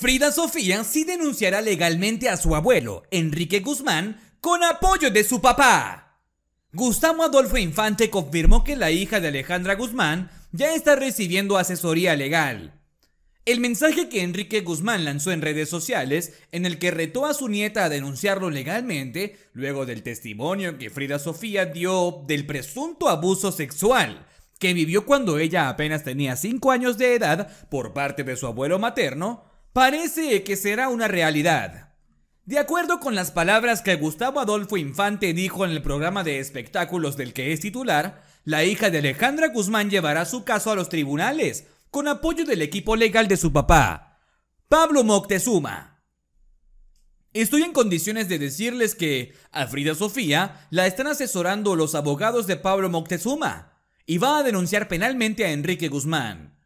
Frida Sofía sí denunciará legalmente a su abuelo, Enrique Guzmán, con apoyo de su papá. Gustavo Adolfo Infante confirmó que la hija de Alejandra Guzmán ya está recibiendo asesoría legal. El mensaje que Enrique Guzmán lanzó en redes sociales, en el que retó a su nieta a denunciarlo legalmente, luego del testimonio que Frida Sofía dio del presunto abuso sexual que vivió cuando ella apenas tenía 5 años de edad por parte de su abuelo materno, parece que será una realidad. De acuerdo con las palabras que Gustavo Adolfo Infante dijo en el programa de espectáculos del que es titular, la hija de Alejandra Guzmán llevará su caso a los tribunales, con apoyo del equipo legal de su papá, Pablo Moctezuma. Estoy en condiciones de decirles que a Frida Sofía la están asesorando los abogados de Pablo Moctezuma y va a denunciar penalmente a Enrique Guzmán.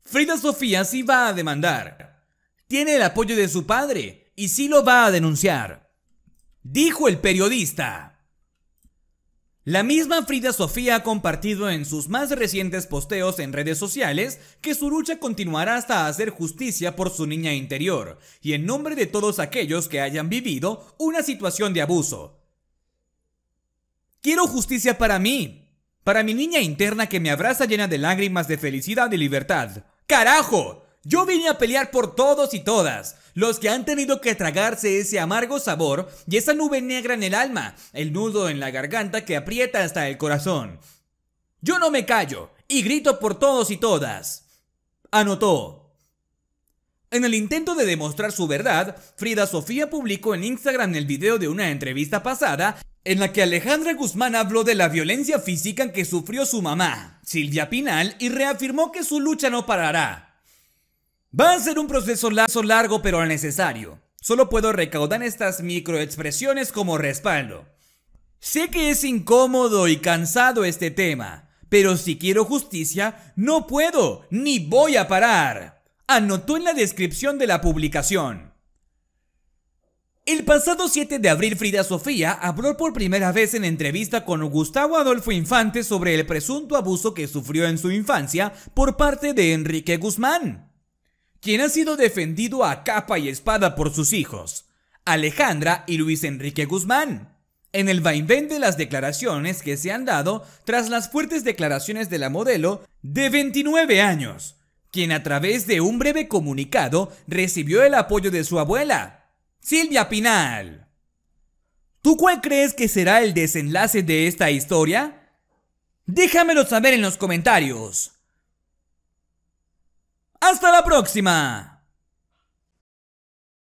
Frida Sofía sí va a demandar, tiene el apoyo de su padre y sí lo va a denunciar. Dijo el periodista. La misma Frida Sofía ha compartido en sus más recientes posteos en redes sociales que su lucha continuará hasta hacer justicia por su niña interior y en nombre de todos aquellos que hayan vivido una situación de abuso. Quiero justicia para mí, para mi niña interna que me abraza llena de lágrimas de felicidad y libertad. ¡Carajo! Yo vine a pelear por todos y todas, los que han tenido que tragarse ese amargo sabor y esa nube negra en el alma, el nudo en la garganta que aprieta hasta el corazón. Yo no me callo y grito por todos y todas. Anotó. En el intento de demostrar su verdad, Frida Sofía publicó en Instagram el video de una entrevista pasada en la que Alejandra Guzmán habló de la violencia física que sufrió su mamá, Silvia Pinal, y reafirmó que su lucha no parará. Va a ser un proceso largo pero necesario. Solo puedo recaudar estas microexpresiones como respaldo. Sé que es incómodo y cansado este tema, pero si quiero justicia, no puedo ni voy a parar. Anotó en la descripción de la publicación. El pasado 7 de abril Frida Sofía habló por primera vez en entrevista con Gustavo Adolfo Infante sobre el presunto abuso que sufrió en su infancia por parte de Enrique Guzmán quien ha sido defendido a capa y espada por sus hijos, Alejandra y Luis Enrique Guzmán. En el vaivén de las declaraciones que se han dado tras las fuertes declaraciones de la modelo de 29 años, quien a través de un breve comunicado recibió el apoyo de su abuela, Silvia Pinal. ¿Tú cuál crees que será el desenlace de esta historia? Déjamelo saber en los comentarios. ¡Hasta la próxima!